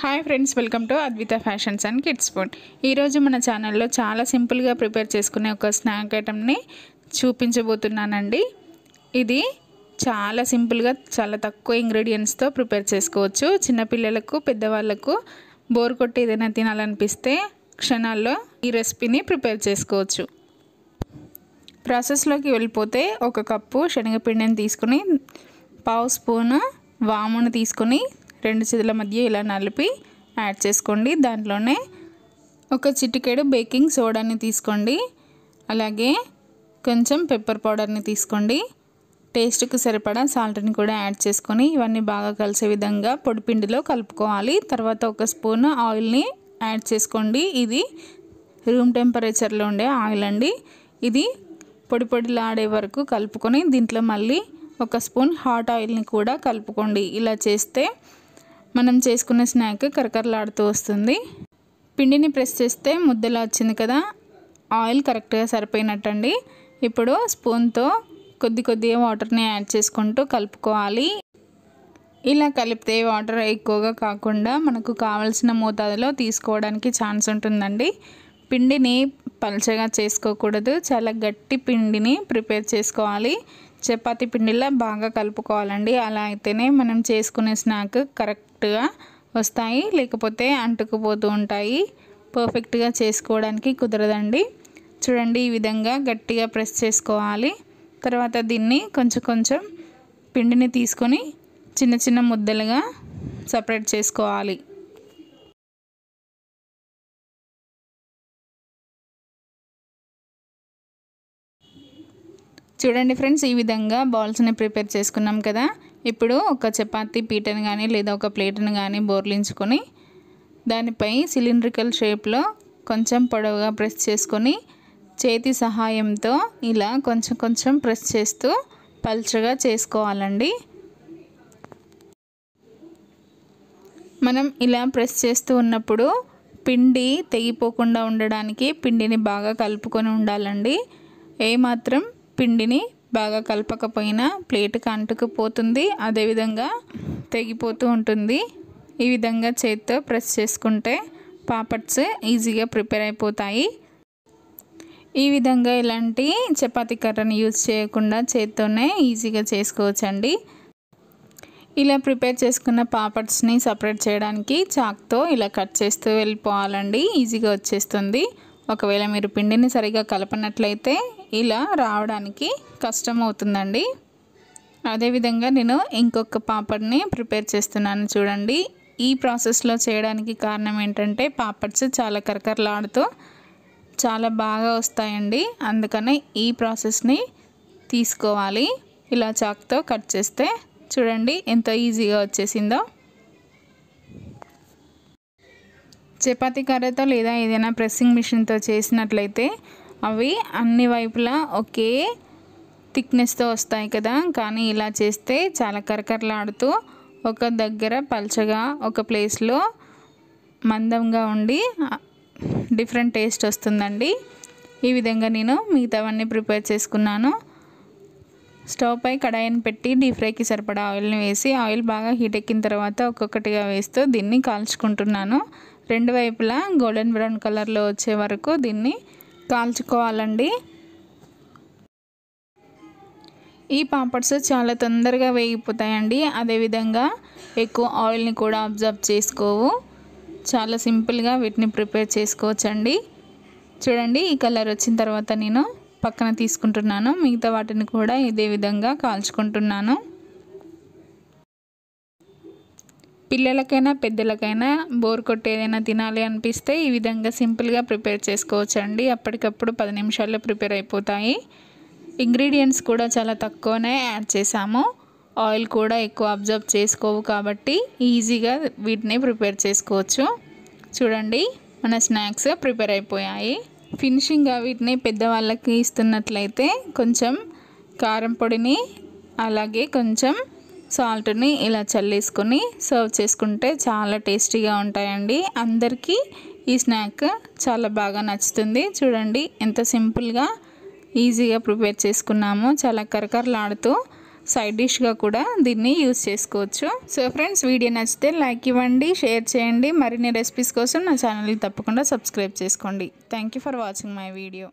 hi friends welcome to Advitha fashions and kids food ఈరోజు మన ఛానల్లో చాలా సింపుల్గా ప్రిపేర్ చేసుకునే ఒక స్నాక్ ఐటమ్ని చూపించబోతున్నానండి ఇది చాలా సింపుల్గా చాలా తక్కువ ఇంగ్రీడియంట్స్తో ప్రిపేర్ చేసుకోవచ్చు చిన్నపిల్లలకు పెద్దవాళ్ళకు బోర్ కొట్టి ఏదైనా తినాలనిపిస్తే క్షణాల్లో ఈ రెసిపీని ప్రిపేర్ చేసుకోవచ్చు ప్రాసెస్లోకి వెళ్ళిపోతే ఒక కప్పు శనగపిండిని తీసుకుని పావు స్పూను వామును తీసుకుని రెండు చేతుల మధ్య ఇలా నలిపి యాడ్ చేసుకోండి దాంట్లోనే ఒక చిటికెడు బేకింగ్ సోడాని తీసుకోండి అలాగే కొంచెం పెప్పర్ పౌడర్ని తీసుకోండి టేస్ట్కు సరిపడా సాల్ట్ని కూడా యాడ్ చేసుకొని ఇవన్నీ బాగా కలిసే విధంగా పొడిపిండిలో కలుపుకోవాలి తర్వాత ఒక స్పూన్ ఆయిల్ని యాడ్ చేసుకోండి ఇది రూమ్ టెంపరేచర్లో ఉండే ఆయిల్ అండి ఇది పొడి పొడిలాడే వరకు కలుపుకొని దీంట్లో మళ్ళీ ఒక స్పూన్ హాట్ ఆయిల్ని కూడా కలుపుకోండి ఇలా చేస్తే మనం చేసుకున్న స్నాక్ కరకరలాడుతూ వస్తుంది పిండిని ప్రెస్ చేస్తే ముద్దలా వచ్చింది కదా ఆయిల్ కరెక్ట్గా సరిపోయినట్టు అండి ఇప్పుడు స్పూన్తో కొద్ది కొద్దిగా వాటర్ని యాడ్ చేసుకుంటూ కలుపుకోవాలి ఇలా కలిపితే వాటర్ ఎక్కువగా కాకుండా మనకు కావలసిన మోతాదులో తీసుకోవడానికి ఛాన్స్ ఉంటుందండి పిండిని పలచగా చేసుకోకూడదు చాలా గట్టి పిండిని ప్రిపేర్ చేసుకోవాలి చపాతి పిండిలా బాగా కలుపుకోవాలండి అలా అయితేనే మనం చేసుకునే స్నాక్ కరెక్ట్ పర్ఫెక్ట్గా వస్తాయి లేకపోతే అంటుకుపోతూ ఉంటాయి పర్ఫెక్ట్గా చేసుకోవడానికి కుదరదండి చూడండి ఈ విధంగా గట్టిగా ప్రెస్ చేసుకోవాలి తర్వాత దీన్ని కొంచెం కొంచెం పిండిని తీసుకొని చిన్న చిన్న ముద్దలుగా సపరేట్ చేసుకోవాలి చూడండి ఫ్రెండ్స్ ఈ విధంగా బాల్స్ని ప్రిపేర్ చేసుకున్నాం కదా ఇప్పుడు ఒక చపాతీ పీటను కానీ లేదా ఒక ప్లేట్ను కానీ బోర్లించుకొని దానిపై సిలిండ్రికల్ షేప్లో కొంచెం పొడవుగా ప్రెస్ చేసుకొని చేతి సహాయంతో ఇలా కొంచెం కొంచెం ప్రెస్ చేస్తూ పల్చగా చేసుకోవాలండి మనం ఇలా ప్రెస్ చేస్తూ ఉన్నప్పుడు పిండి తెగిపోకుండా ఉండడానికి పిండిని బాగా కలుపుకొని ఉండాలండి ఏమాత్రం పిండిని బాగా కలపకపోయినా ప్లేట్కి అంటుకుపోతుంది అదేవిధంగా తెగిపోతూ ఉంటుంది ఈ విధంగా చేత్తో ప్రెస్ చేసుకుంటే పాపడ్స్ ఈజీగా ప్రిపేర్ అయిపోతాయి ఈ విధంగా ఇలాంటి చపాతీ కర్రను యూజ్ చేయకుండా చేత్తోనే ఈజీగా చేసుకోవచ్చండి ఇలా ప్రిపేర్ చేసుకున్న పాపడ్స్ని సపరేట్ చేయడానికి చాక్తో ఇలా కట్ చేస్తూ వెళ్ళిపోవాలండి ఈజీగా వచ్చేస్తుంది ఒకవేళ మీరు పిండిని సరిగా కలపనట్లయితే ఇలా రావడానికి కష్టం అవుతుందండి అదేవిధంగా నేను ఇంకొక పాపడ్ని ప్రిపేర్ చేస్తున్నాను చూడండి ఈ ప్రాసెస్లో చేయడానికి కారణం ఏంటంటే పాపడ్స్ చాలా కరకరలాడుతూ చాలా బాగా వస్తాయండి అందుకనే ఈ ప్రాసెస్ని తీసుకోవాలి ఇలా చాక్తో కట్ చేస్తే చూడండి ఎంత ఈజీగా వచ్చేసిందో చపాతీ కర్రతో లేదా ఏదైనా ప్రెస్సింగ్ మిషన్తో చేసినట్లయితే అవి అన్ని వైపులా ఒకే థిక్నెస్తో వస్తాయి కదా కానీ ఇలా చేస్తే చాలా కరకరలాడుతూ ఒక దగ్గర పలచగా ఒక ప్లేస్లో మందంగా ఉండి డిఫరెంట్ టేస్ట్ వస్తుందండి ఈ విధంగా నేను మిగతావన్నీ ప్రిపేర్ చేసుకున్నాను స్టవ్ పై కడాయిని పెట్టి డీప్ ఫ్రైకి సరిపడా ఆయిల్ని వేసి ఆయిల్ బాగా హీట్ ఎక్కిన తర్వాత ఒక్కొక్కటిగా వేస్తూ దీన్ని కాల్చుకుంటున్నాను రెండు వైపులా గోల్డెన్ బ్రౌన్ కలర్లో వచ్చే వరకు దీన్ని కాల్చుకోవాలండి ఈ పాపడ్స్ చాలా తొందరగా వేగిపోతాయండి అదేవిధంగా ఎక్కువ ఆయిల్ని కూడా అబ్జర్వ్ చేసుకోవు చాలా సింపుల్గా వీటిని ప్రిపేర్ చేసుకోవచ్చండి చూడండి ఈ కలర్ వచ్చిన తర్వాత నేను పక్కన తీసుకుంటున్నాను మిగతా వాటిని కూడా ఇదే విధంగా కాల్చుకుంటున్నాను పిల్లలకైనా పెద్దలకైనా బోర్ కొట్టేదైనా తినాలి అనిపిస్తే ఈ విధంగా సింపుల్గా ప్రిపేర్ చేసుకోవచ్చండి అప్పటికప్పుడు పది నిమిషాల్లో ప్రిపేర్ అయిపోతాయి ఇంగ్రీడియంట్స్ కూడా చాలా తక్కువనే యాడ్ చేసాము ఆయిల్ కూడా ఎక్కువ అబ్జర్వ్ చేసుకోవు కాబట్టి ఈజీగా వీటిని ప్రిపేర్ చేసుకోవచ్చు చూడండి మన స్నాక్స్ ప్రిపేర్ అయిపోయాయి ఫినిషింగ్గా వీటిని పెద్దవాళ్ళకి ఇస్తున్నట్లయితే కొంచెం కారం పొడిని అలాగే కొంచెం సాల్ట్ని ఇలా చల్లేసుకొని సర్వ్ చేసుకుంటే చాలా టేస్టీగా ఉంటాయండి అందరికీ ఈ స్నాక్ చాలా బాగా నచ్చుతుంది చూడండి ఎంత సింపుల్గా ఈజీగా ప్రిపేర్ చేసుకున్నాము చాలా కరకరలాడుతూ సైడ్ డిష్గా కూడా దీన్ని యూజ్ చేసుకోవచ్చు సో ఫ్రెండ్స్ వీడియో నచ్చితే లైక్ ఇవ్వండి షేర్ చేయండి మరిన్ని రెసిపీస్ కోసం నా ఛానల్ని తప్పకుండా సబ్స్క్రైబ్ చేసుకోండి thank for watching my video